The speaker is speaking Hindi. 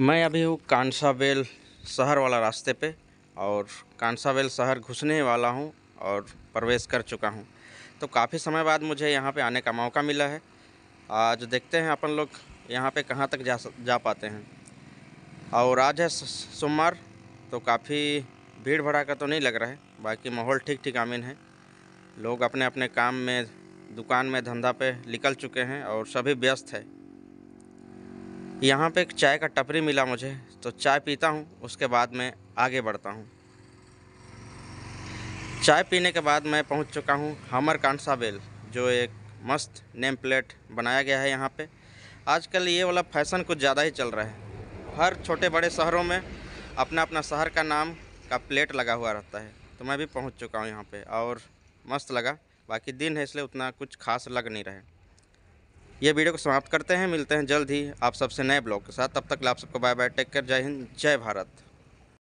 मैं अभी हूँ कांसावेल शहर वाला रास्ते पे और कांसावेल शहर घुसने वाला हूँ और प्रवेश कर चुका हूँ तो काफ़ी समय बाद मुझे यहाँ पे आने का मौका मिला है आज देखते हैं अपन लोग यहाँ पे कहाँ तक जा जा पाते हैं और आज है सोमवार तो काफ़ी भीड़ का तो नहीं लग रहा है बाकी माहौल ठीक ठीक आमीन है लोग अपने अपने काम में दुकान में धंधा पे निकल चुके हैं और सभी व्यस्त है यहाँ पे एक चाय का टपरी मिला मुझे तो चाय पीता हूँ उसके बाद मैं आगे बढ़ता हूँ चाय पीने के बाद मैं पहुँच चुका हूँ हमर बेल जो एक मस्त नेम प्लेट बनाया गया है यहाँ पे आजकल ये वाला फैशन कुछ ज़्यादा ही चल रहा है हर छोटे बड़े शहरों में अपना अपना शहर का नाम का प्लेट लगा हुआ रहता है तो मैं भी पहुँच चुका हूँ यहाँ पर और मस्त लगा बाकी दिन है इसलिए उतना कुछ खास लग नहीं रहा है ये वीडियो को समाप्त करते हैं मिलते हैं जल्द ही आप सबसे नए ब्लॉग के साथ तब तक आप सबको बाय बाय टेक कर जय हिंद जय भारत